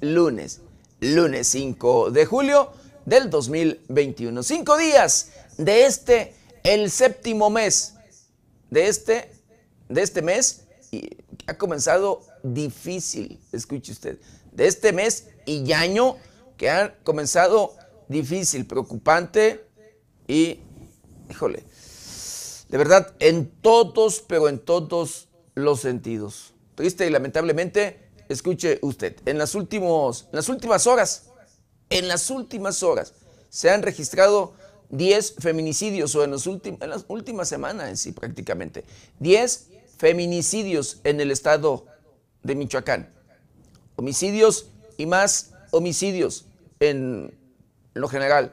lunes, lunes 5 de julio del 2021. Cinco días de este, el séptimo mes, de este, de este mes, y ha comenzado difícil, escuche usted, de este mes y año que ha comenzado difícil, preocupante y, híjole, de verdad, en todos, pero en todos los sentidos. Triste y lamentablemente, escuche usted, en las, últimos, las últimas horas, en las últimas horas, se han registrado 10 feminicidios, o en, los en las últimas semanas en sí prácticamente, 10 feminicidios en el estado de Michoacán. Homicidios y más homicidios en lo general.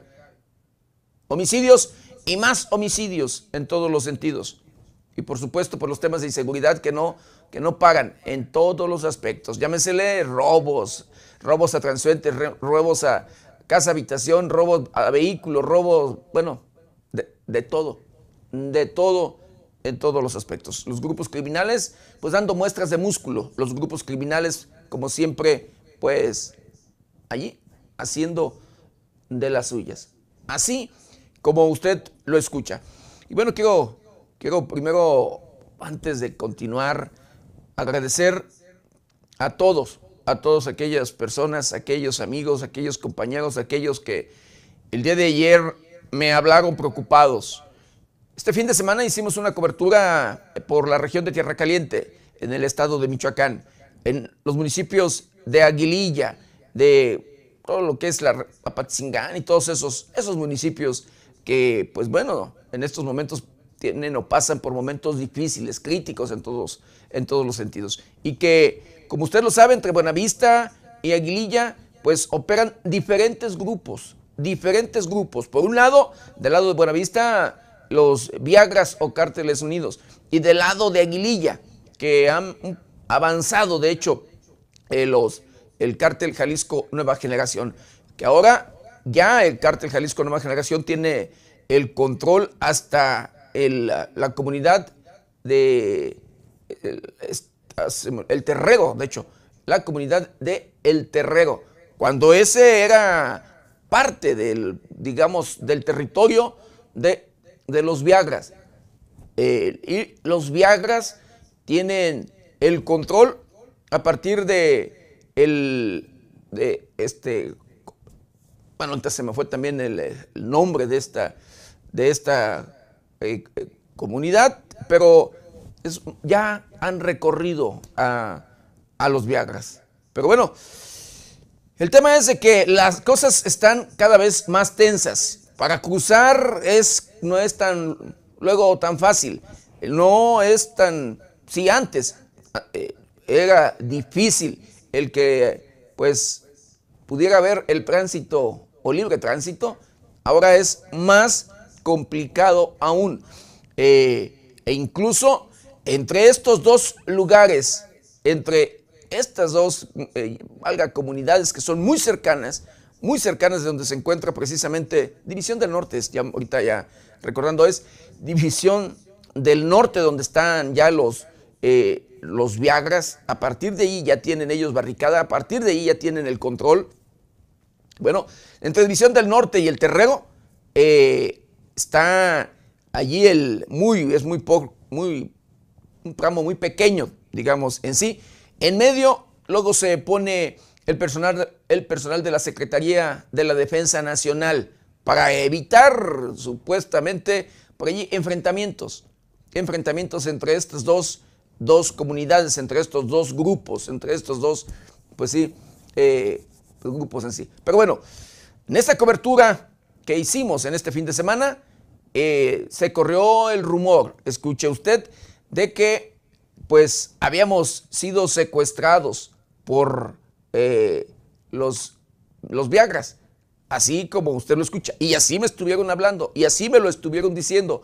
Homicidios y más homicidios en todos los sentidos y por supuesto por los temas de inseguridad que no, que no pagan en todos los aspectos. Llámesele robos, robos a transuentes, robos a casa, habitación, robos a vehículos, robos, bueno, de, de todo, de todo en todos los aspectos. Los grupos criminales, pues dando muestras de músculo. Los grupos criminales, como siempre, pues allí, haciendo de las suyas. Así como usted lo escucha. Y bueno, quiero Quiero primero, antes de continuar, agradecer a todos, a todas aquellas personas, aquellos amigos, aquellos compañeros, aquellos que el día de ayer me hablaron preocupados. Este fin de semana hicimos una cobertura por la región de Tierra Caliente, en el estado de Michoacán, en los municipios de Aguililla, de todo lo que es la Apatzingán y todos esos, esos municipios que, pues bueno, en estos momentos tienen o pasan por momentos difíciles, críticos en todos, en todos los sentidos. Y que, como usted lo sabe, entre Buenavista y Aguililla, pues operan diferentes grupos, diferentes grupos. Por un lado, del lado de Buenavista, los Viagras o Cárteles Unidos, y del lado de Aguililla, que han avanzado, de hecho, eh, los, el Cártel Jalisco Nueva Generación, que ahora ya el Cártel Jalisco Nueva Generación tiene el control hasta la comunidad de ah, el, Terrego, de hecho, la comunidad de El Terrego, cuando ese era parte del, digamos, del territorio de, los Viagras. Eh, y los Viagras tienen el control a partir de el, de este, bueno, antes se me fue también el, el nombre de esta, de esta eh, eh, comunidad, pero ya han recorrido a, a los Viagras. Pero bueno, el tema es de que las cosas están cada vez más tensas. Para cruzar es, no es tan luego tan fácil. No es tan si antes eh, era difícil el que pues pudiera haber el tránsito o libre tránsito, ahora es más complicado aún. Eh, e incluso entre estos dos lugares, entre estas dos eh, valga, comunidades que son muy cercanas, muy cercanas de donde se encuentra precisamente División del Norte, ya, ahorita ya recordando es División del Norte, donde están ya los, eh, los Viagras, a partir de ahí ya tienen ellos barricada, a partir de ahí ya tienen el control. Bueno, entre División del Norte y el Terrero está allí el muy, es muy poco, muy, un tramo muy pequeño, digamos, en sí. En medio, luego se pone el personal, el personal de la Secretaría de la Defensa Nacional para evitar supuestamente por allí enfrentamientos, enfrentamientos entre estas dos, comunidades, entre estos dos grupos, entre estos dos, pues sí, eh, grupos en sí. Pero bueno, en esta cobertura que hicimos en este fin de semana, eh, se corrió el rumor, escuche usted, de que pues habíamos sido secuestrados por eh, los, los Viagras, así como usted lo escucha, y así me estuvieron hablando, y así me lo estuvieron diciendo.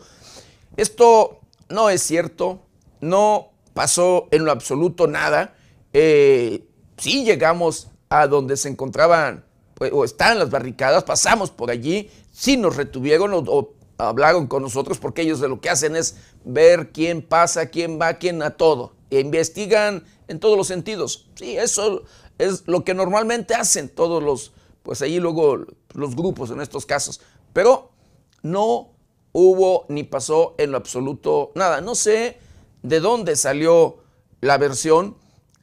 Esto no es cierto, no pasó en lo absoluto nada. Eh, sí llegamos a donde se encontraban pues, o están las barricadas, pasamos por allí, sí nos retuvieron o hablaron con nosotros porque ellos lo que hacen es ver quién pasa, quién va, quién a todo. E investigan en todos los sentidos. Sí, eso es lo que normalmente hacen todos los, pues ahí luego los grupos en estos casos. Pero no hubo ni pasó en lo absoluto nada. No sé de dónde salió la versión,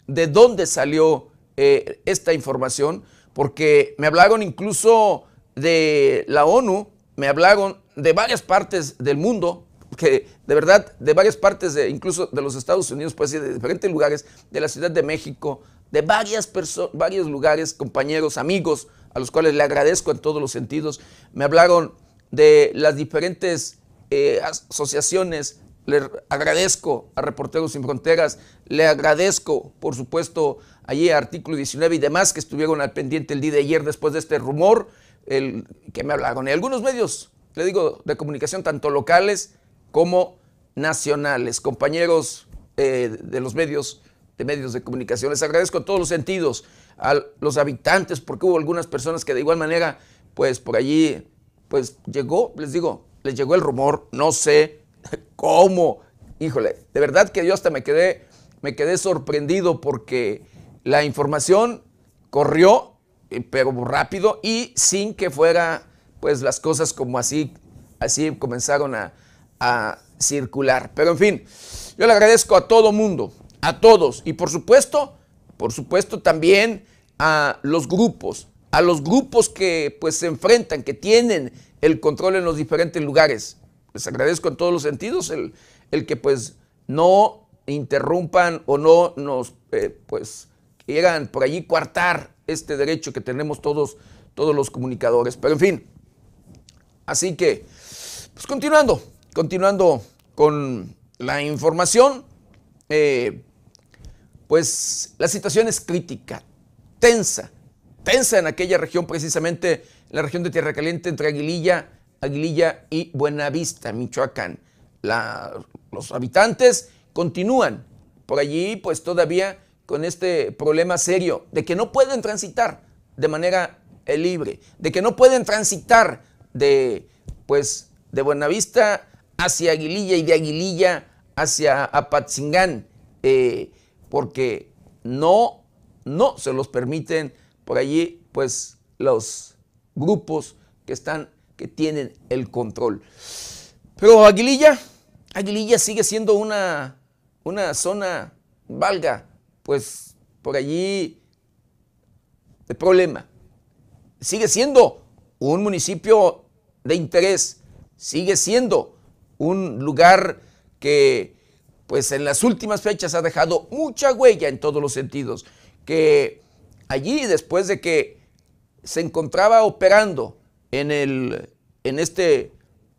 de dónde salió eh, esta información, porque me hablaron incluso de la ONU, me hablaron de varias partes del mundo, que de verdad, de varias partes, de, incluso de los Estados Unidos, pues de diferentes lugares, de la Ciudad de México, de varias varios lugares, compañeros, amigos, a los cuales le agradezco en todos los sentidos. Me hablaron de las diferentes eh, asociaciones, le agradezco a Reporteros Sin Fronteras, le agradezco, por supuesto, allí a Artículo 19 y demás que estuvieron al pendiente el día de ayer después de este rumor el, que me hablaron y Algunos medios, le digo, de comunicación, tanto locales como nacionales, compañeros eh, de los medios, de medios de comunicación. Les agradezco en todos los sentidos a los habitantes, porque hubo algunas personas que de igual manera, pues por allí, pues llegó, les digo, les llegó el rumor, no sé cómo. Híjole, de verdad que yo hasta me quedé, me quedé sorprendido porque la información corrió eh, pero rápido y sin que fuera, pues las cosas como así, así comenzaron a, circular. Pero en fin, yo le agradezco a todo mundo, a todos y por supuesto, por supuesto también a los grupos, a los grupos que pues se enfrentan, que tienen el control en los diferentes lugares. Les agradezco en todos los sentidos el, el que pues no interrumpan o no nos eh, pues eran por allí coartar este derecho que tenemos todos, todos los comunicadores. Pero en fin, así que, pues continuando, continuando con la información, eh, pues la situación es crítica, tensa, tensa en aquella región precisamente, la región de Tierra Caliente entre Aguililla, Aguililla y Buenavista, Michoacán. los habitantes continúan por allí, pues todavía con este problema serio de que no pueden transitar de manera eh, libre, de que no pueden transitar de, pues, de Buenavista hacia Aguililla y de Aguililla hacia Apatzingán, eh, porque no, no se los permiten por allí, pues, los grupos que están, que tienen el control. Pero Aguililla, Aguililla sigue siendo una, una zona, valga pues por allí el problema. Sigue siendo un municipio de interés, sigue siendo un lugar que pues en las últimas fechas ha dejado mucha huella en todos los sentidos, que allí después de que se encontraba operando en, el, en, este,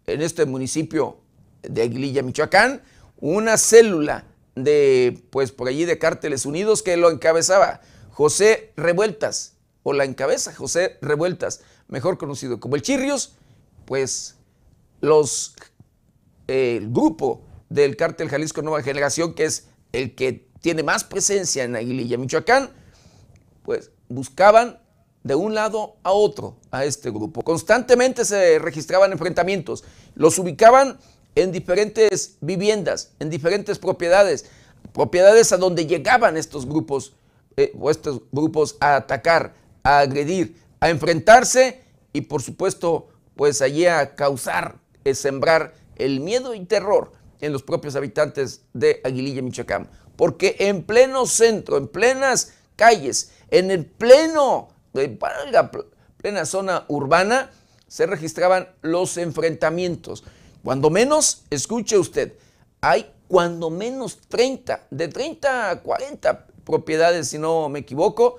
en este municipio de Aguililla, Michoacán, una célula de, pues por allí de Cárteles Unidos, que lo encabezaba José Revueltas, o la encabeza José Revueltas, mejor conocido como el Chirrios, pues los, el grupo del Cártel Jalisco Nueva Generación, que es el que tiene más presencia en Aguililla, Michoacán, pues buscaban de un lado a otro a este grupo. Constantemente se registraban enfrentamientos, los ubicaban en diferentes viviendas, en diferentes propiedades, propiedades a donde llegaban estos grupos, eh, o estos grupos a atacar, a agredir, a enfrentarse y por supuesto, pues allí a causar, a eh, sembrar el miedo y terror en los propios habitantes de Aguililla, Michoacán. Porque en pleno centro, en plenas calles, en el pleno, en eh, plena zona urbana, se registraban los enfrentamientos. Cuando menos, escuche usted, hay cuando menos 30, de 30 a 40 propiedades, si no me equivoco,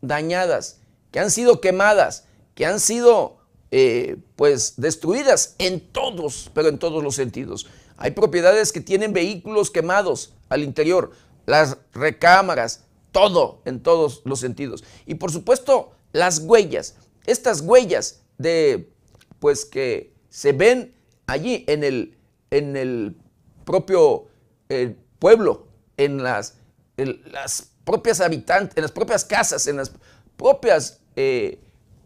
dañadas, que han sido quemadas, que han sido eh, pues destruidas en todos, pero en todos los sentidos. Hay propiedades que tienen vehículos quemados al interior, las recámaras, todo, en todos los sentidos. Y por supuesto, las huellas, estas huellas de pues que se ven allí en el, en el propio pueblo, en las, las propias habitantes, en las propias casas, en las propias, eh,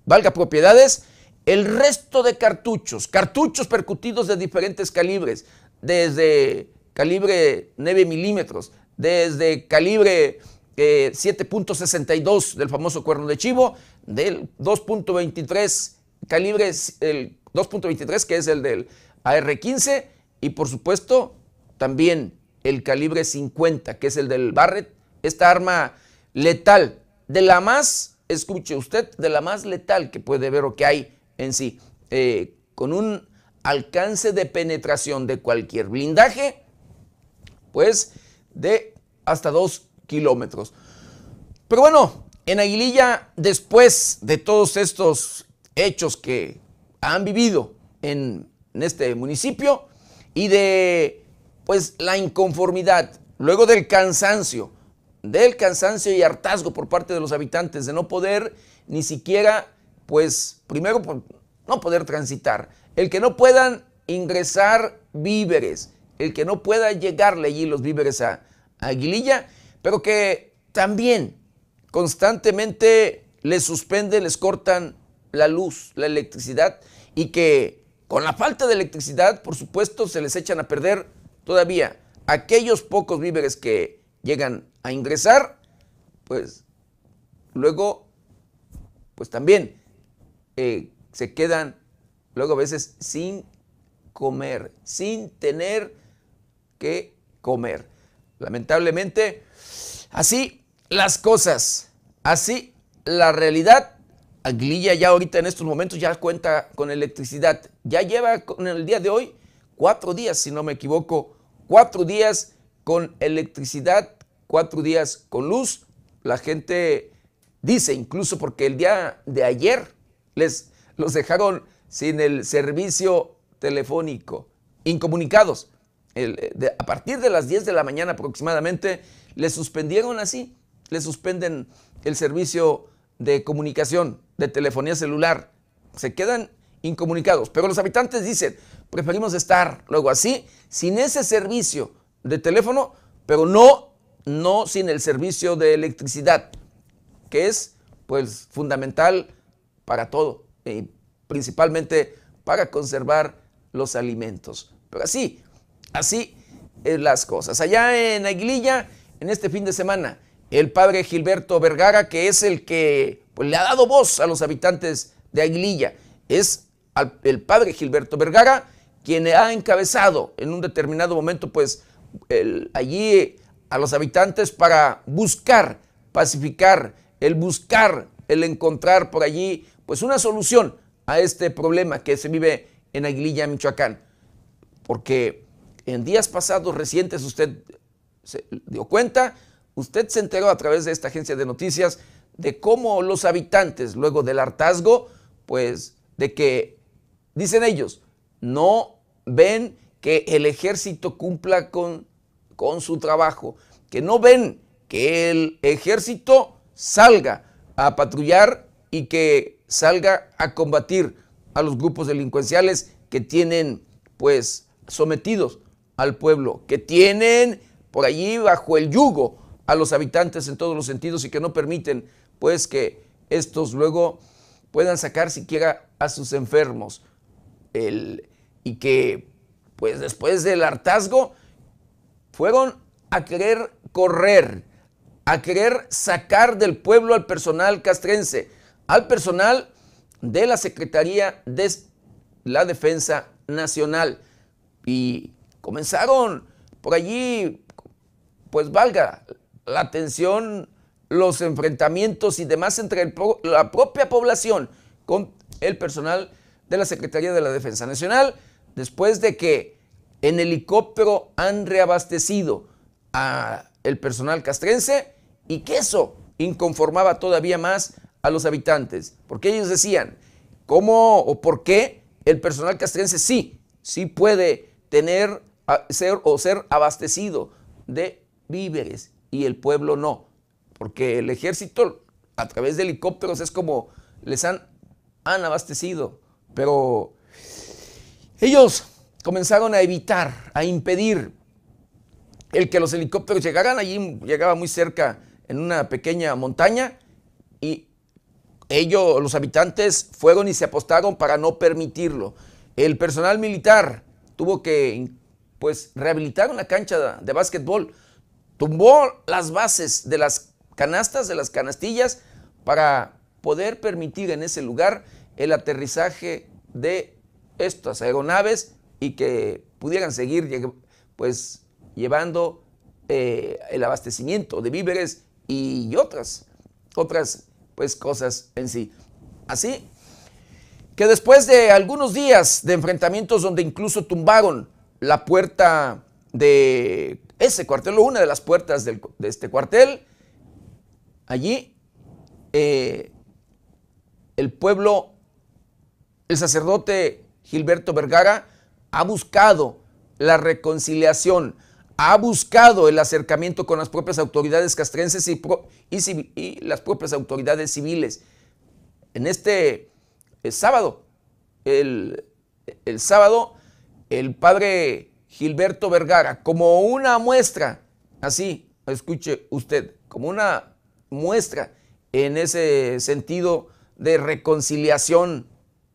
valga, propiedades, el resto de cartuchos, cartuchos percutidos de diferentes calibres, desde calibre 9 milímetros, desde calibre 7.62 eh, del famoso cuerno de chivo, del 2.23 calibre, el 2.23 que es el del AR-15 y por supuesto también el calibre 50, que es el del Barrett, esta arma letal, de la más, escuche usted, de la más letal que puede ver o que hay en sí, eh, con un alcance de penetración de cualquier blindaje, pues de hasta 2 kilómetros. Pero bueno, en Aguililla, después de todos estos hechos que han vivido en en este municipio y de pues la inconformidad, luego del cansancio, del cansancio y hartazgo por parte de los habitantes de no poder ni siquiera pues primero no poder transitar, el que no puedan ingresar víveres, el que no pueda llegarle allí los víveres a, Aguililla, pero que también constantemente les suspenden, les cortan la luz, la electricidad y que con la falta de electricidad, por supuesto, se les echan a perder todavía aquellos pocos víveres que llegan a ingresar, pues luego, pues también eh, se quedan luego a veces sin comer, sin tener que comer. Lamentablemente, así las cosas, así la realidad Aguililla ya ahorita en estos momentos ya cuenta con electricidad. Ya lleva en el día de hoy cuatro días, si no me equivoco, cuatro días con electricidad, cuatro días con luz. La gente dice, incluso porque el día de ayer les los dejaron sin el servicio telefónico, incomunicados. Eh, a partir de las 10 de la mañana aproximadamente, les suspendieron así, les suspenden el servicio de comunicación de telefonía celular. Se quedan incomunicados. Pero los habitantes dicen, preferimos estar luego así, sin ese servicio de teléfono, pero no, no sin el servicio de electricidad, que es pues fundamental para todo y principalmente para conservar los alimentos. Pero así, así es las cosas. Allá en Aguililla, en este fin de semana, el padre Gilberto Vergara, que es el que pues, le ha dado voz a los habitantes de Aguililla. Es el padre Gilberto Vergara quien ha encabezado en un determinado momento, pues, allí eh, a los habitantes para buscar pacificar, el buscar, el encontrar por allí, pues, una solución a este problema que se vive en Aguililla, Michoacán. Porque en días pasados recientes usted se dio cuenta, Usted se enteró a través de esta agencia de noticias de cómo los habitantes, luego del hartazgo, pues de que, dicen ellos, no ven que el ejército cumpla con, con su trabajo, que no ven que el ejército salga a patrullar y que salga a combatir a los grupos delincuenciales que tienen pues sometidos al pueblo, que tienen por allí bajo el yugo a los habitantes en todos los sentidos y que no permiten pues que estos luego puedan sacar siquiera a sus enfermos y que pues después del hartazgo fueron a querer correr, a querer sacar del pueblo al personal castrense, al personal de la Secretaría de la Defensa Nacional y comenzaron por allí pues valga la tensión, los enfrentamientos y demás entre la propia población con el personal de la Secretaría de la Defensa Nacional, después de que en helicóptero han reabastecido a el personal castrense y que eso inconformaba todavía más a los habitantes, porque ellos decían, ¿cómo o por qué el personal castrense sí, sí puede tener, ser o ser abastecido de víveres y el pueblo no. Porque el ejército a través de helicópteros es como les han, abastecido. Pero ellos comenzaron a evitar, a impedir el que los helicópteros llegaran. Allí llegaba muy cerca en una pequeña montaña y ellos, los habitantes, fueron y se apostaron para no permitirlo. El personal militar tuvo que pues rehabilitar una cancha de básquetbol Tumbó las bases de las canastas, de las canastillas, para poder permitir en ese lugar el aterrizaje de estas aeronaves y que pudieran seguir pues, llevando eh, el abastecimiento de víveres y otras, otras pues, cosas en sí. Así que después de algunos días de enfrentamientos donde incluso tumbaron la puerta de ese cuartel o una de las puertas de este cuartel, allí eh, el pueblo, el sacerdote Gilberto Vergara ha buscado la reconciliación, ha buscado el acercamiento con las propias autoridades castrenses y, las propias autoridades civiles. En este eh, sábado, el, el sábado, el padre Gilberto Vergara, como una muestra, así, escuche usted, como una muestra en ese sentido de reconciliación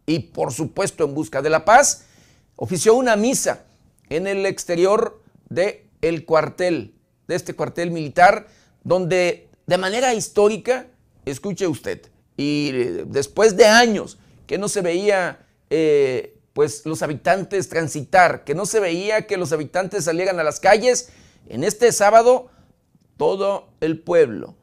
y por supuesto en busca de la paz, ofició una misa en el exterior de cuartel, de este cuartel militar, donde de manera histórica, escuche usted, y eh, después de años que no se veía eh, pues los habitantes transitar, que no se veía que los habitantes salieran a las calles. En este sábado, todo el pueblo,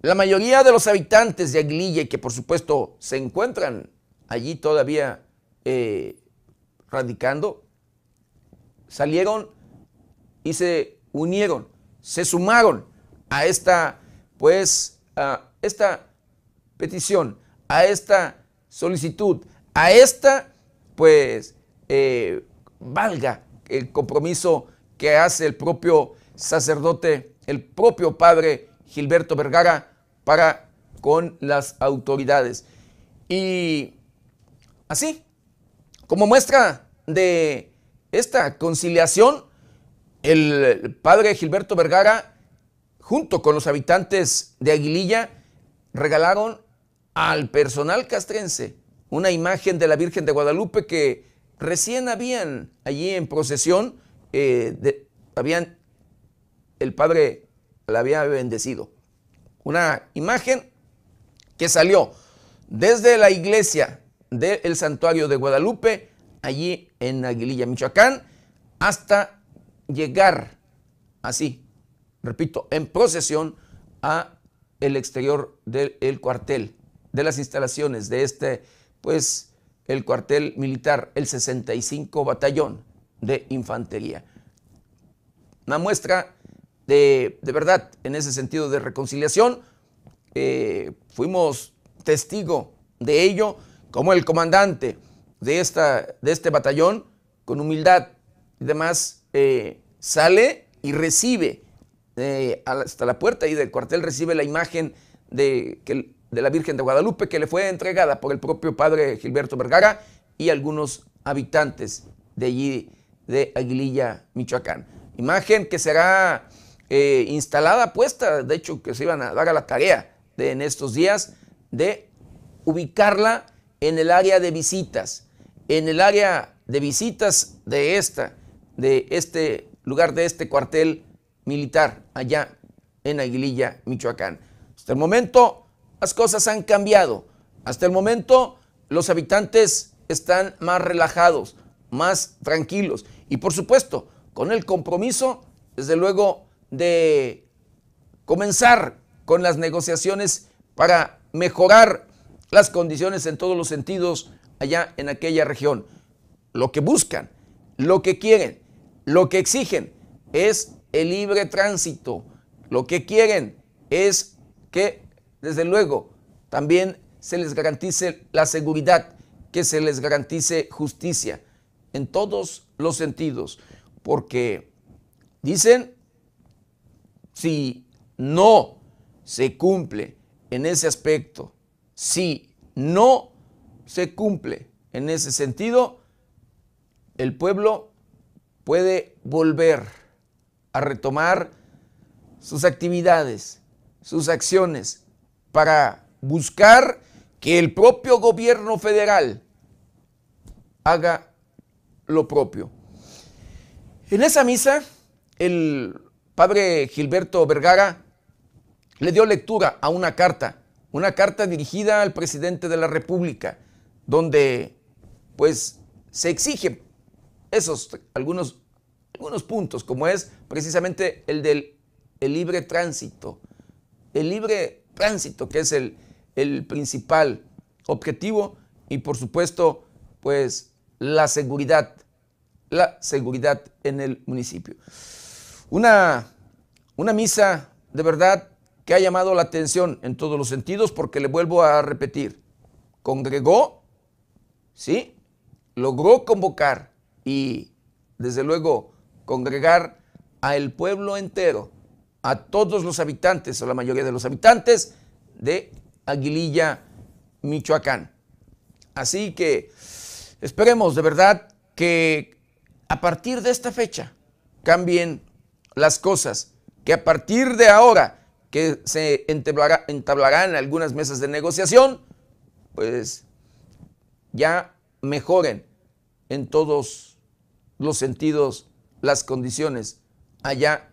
la mayoría de los habitantes de Aguililla, que por supuesto se encuentran allí todavía eh, radicando, salieron y se unieron, se sumaron a esta, pues, a esta petición, a esta solicitud, a esta pues eh, valga el compromiso que hace el propio sacerdote, el propio padre Gilberto Vergara para con las autoridades. Y así, como muestra de esta conciliación, el padre Gilberto Vergara, junto con los habitantes de Aguililla, regalaron al personal castrense una imagen de la Virgen de Guadalupe que recién habían allí en procesión, eh, habían, el Padre la había bendecido. Una imagen que salió desde la iglesia del santuario de Guadalupe, allí en Aguililla, Michoacán, hasta llegar así, repito, en procesión a el exterior del cuartel, de las instalaciones de este pues el cuartel militar, el 65 batallón de infantería. Una muestra de, verdad en ese sentido de reconciliación. Eh, fuimos testigo de ello como el comandante de, esta, de este batallón, con humildad y demás, eh, sale y recibe eh, hasta la puerta y del cuartel recibe la imagen de que de la Virgen de Guadalupe que le fue entregada por el propio padre Gilberto Vergara y algunos habitantes de allí, de Aguililla, Michoacán. Imagen que será eh, instalada, puesta, de hecho que se iban a dar a la tarea de, en estos días de ubicarla en el área de visitas, en el área de visitas de esta, de este lugar, de este cuartel militar allá en Aguililla, Michoacán. Hasta el momento las cosas han cambiado. Hasta el momento los habitantes están más relajados, más tranquilos y por supuesto con el compromiso, desde luego, de comenzar con las negociaciones para mejorar las condiciones en todos los sentidos allá en aquella región. Lo que buscan, lo que quieren, lo que exigen es el libre tránsito. Lo que quieren es que desde luego, también se les garantice la seguridad, que se les garantice justicia en todos los sentidos, porque dicen, si no se cumple en ese aspecto, si no se cumple en ese sentido, el pueblo puede volver a retomar sus actividades, sus acciones, para buscar que el propio gobierno federal haga lo propio. En esa misa, el padre Gilberto Vergara le dio lectura a una carta, una carta dirigida al presidente de la República, donde pues se exigen esos algunos, algunos puntos, como es precisamente el del libre tránsito, el libre tránsito, que es el, principal objetivo, y por supuesto, pues la seguridad, la seguridad en el municipio. Una, una misa de verdad que ha llamado la atención en todos los sentidos, porque le vuelvo a repetir, congregó, ¿sí? Logró convocar y, desde luego, congregar al pueblo entero a todos los habitantes, o la mayoría de los habitantes de Aguililla, Michoacán. Así que esperemos de verdad que a partir de esta fecha cambien las cosas, que a partir de ahora que se entablarán algunas mesas de negociación, pues ya mejoren en todos los sentidos las condiciones allá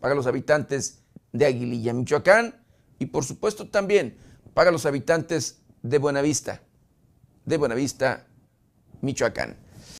para los habitantes de Aguililla, Michoacán, y por supuesto también para los habitantes de Buenavista, de Buenavista, Michoacán.